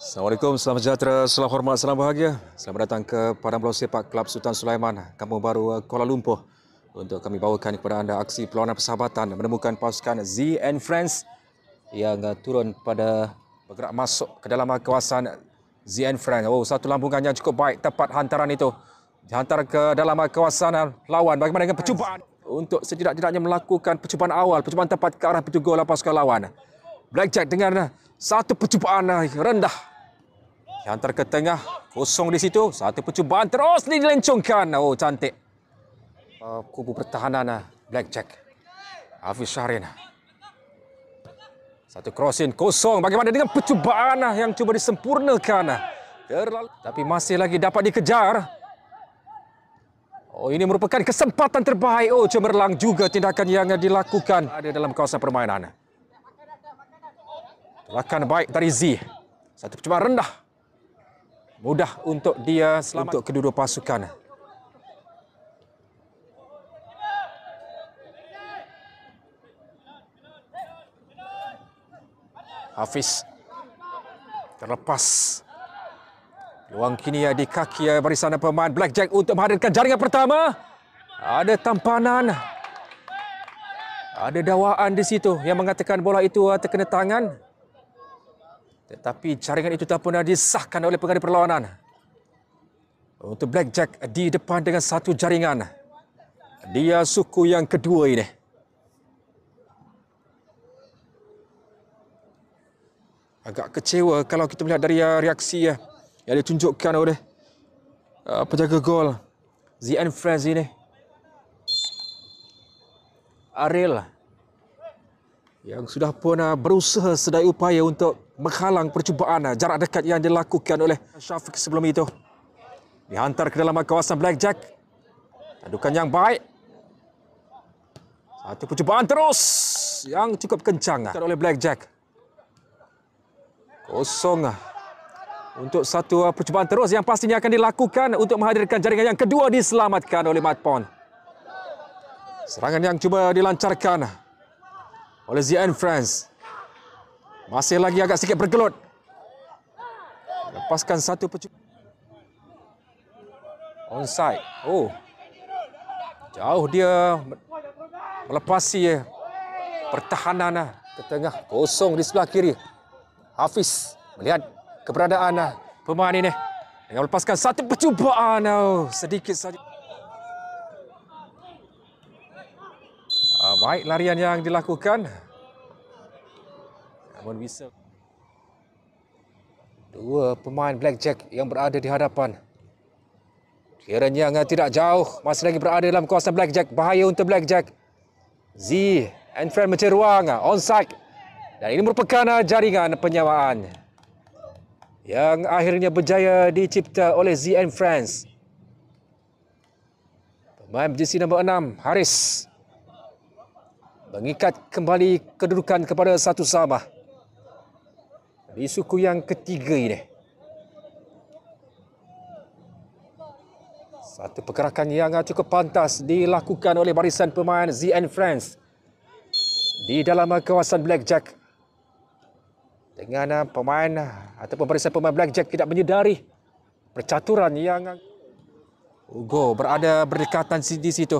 Assalamualaikum, selamat sejahtera, selamat hormat, selamat bahagia. Selamat datang ke Padang Pulau Sepak Kelab Sultan Sulaiman, Kampung Baru eh, Kuala Lumpur. Untuk kami bawakan kepada anda aksi perlawanan persahabatan menemukan pasukan Z and Friends yang eh, turun pada bergerak masuk ke dalam eh, kawasan Z and Friends. Oh, satu lambungan yang cukup baik tepat hantaran itu. Dihantar ke dalam kawasan lawan. Bagaimana dengan percubaan? Untuk setidak-tidaknya melakukan percubaan awal, percubaan tepat ke arah pintu gol lah pasukan lawan. Blackjack dengan satu percubaan rendah yang terketengah Kosong di situ. Satu percubaan terus dilencongkan. Oh, cantik. Uh, kubu pertahanan uh, Black Jack. Hafiz Syahrin. Satu crossing kosong. Bagaimana dengan percubaan uh, yang cuba disempurnakan? Uh. tapi masih lagi dapat dikejar. Oh, ini merupakan kesempatan terbaik. Oh, cemerlang juga tindakan yang dilakukan ada dalam kawasan permainan. Tolakan baik dari Z. Satu percubaan rendah mudah untuk dia selamat untuk kedua-dua pasukan. Hafiz terlepas. Luang kini ya di kaki ya barisan pemain Blackjack untuk menghadirkan jaringan pertama. Ada tampanan. Ada dawaan di situ yang mengatakan bola itu ah, terkena tangan. Tetapi jaringan itu telah pun disahkan oleh pengadil perlawanan. Untuk Blackjack di depan dengan satu jaringan. Dia suku yang kedua ini. Agak kecewa kalau kita melihat dari uh, reaksi uh, yang ditunjukkan oleh uh, penjaga gol Zian Frez ini. Ariel yang sudah pun berusaha sedaya upaya untuk menghalang percubaan eh, jarak dekat yang dilakukan oleh Syafiq sebelum itu. Dihantar ke dalam kawasan blackjack. Tandukan yang baik. Satu percubaan terus yang cukup kencang eh, oleh blackjack. Kosong eh. untuk satu percubaan terus yang pastinya akan dilakukan untuk menghadirkan jaringan yang kedua diselamatkan oleh Matt Pond. Serangan yang cuba dilancarkan oleh ZN France. Masih lagi agak sikit bergelut. Lepaskan satu pecut. Onside. Oh. Jauh dia melepasi pertahanan ah. ke tengah. Kosong di sebelah kiri. Hafiz melihat keberadaan ah, pemain ini. Dengan melepaskan satu percubaan. Ah. Oh, sedikit saja. Uh, baik larian yang dilakukan. Kemudian bisa Dua pemain blackjack yang berada di hadapan Kiranya yang tidak jauh Masih lagi berada dalam kawasan blackjack Bahaya untuk blackjack Z and friend mencari ruang Onside Dan ini merupakan jaringan penyamaan Yang akhirnya berjaya dicipta oleh Z and friends Pemain berjisi nombor 6 Haris Mengikat kembali kedudukan kepada satu sama di suku yang ketiga ini. Satu pergerakan yang cukup pantas dilakukan oleh barisan pemain ZN France di dalam kawasan Blackjack. Dengan uh, pemain uh, ataupun barisan pemain Blackjack tidak menyedari percaturan yang Hugo berada berdekatan di situ.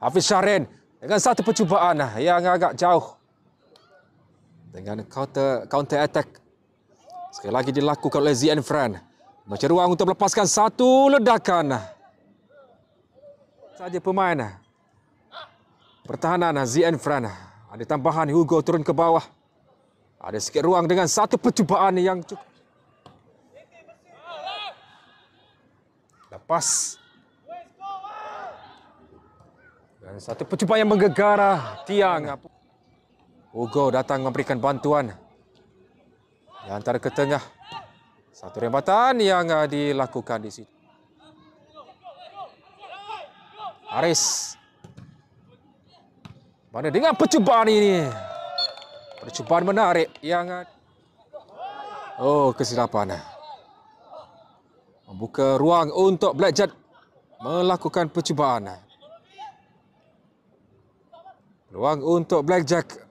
Hafiz Syahrin dengan satu percubaan uh, yang agak jauh. Dengan counter, counter attack Sekali lagi dilakukan oleh ZN Fran. Macam ruang untuk melepaskan satu ledakan. Saja pemain. Pertahanan ZN Fran. Ada tambahan Hugo turun ke bawah. Ada sikit ruang dengan satu percubaan yang cukup. Lepas. Dan satu percubaan yang menggegara tiang. Hugo datang memberikan Bantuan. Yang antara ke tengah. Uh, satu rembatan yang dilakukan di situ. Aris Mana dengan percubaan ini? Percubaan menarik yang... Uh, oh, kesilapan. Membuka ruang untuk blackjack melakukan percubaan. Ruang untuk Blackjack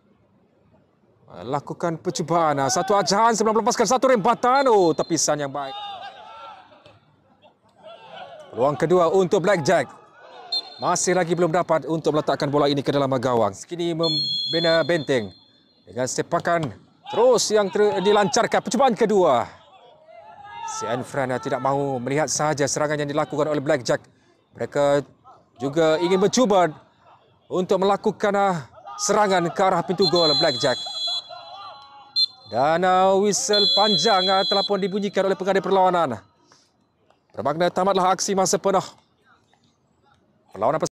Eh, lakukan percubaan. Ah, satu ajahan sebelum melepaskan satu rembatan. Oh, tepisan yang baik. Peluang kedua untuk Blackjack. Masih lagi belum dapat untuk meletakkan bola ini ke dalam gawang. Sekini membina benteng dengan sepakan terus yang ter- dilancarkan. Percubaan kedua. Si Anfran tidak mahu melihat sahaja serangan yang dilakukan oleh Blackjack. Mereka juga ingin mencuba untuk melakukan ah, serangan ke arah pintu gol Blackjack. Jack. Dan whistle panjang ah, telah pun dibunyikan oleh pengadil perlawanan. Bermakna tamatlah aksi masa penuh. Perlawanan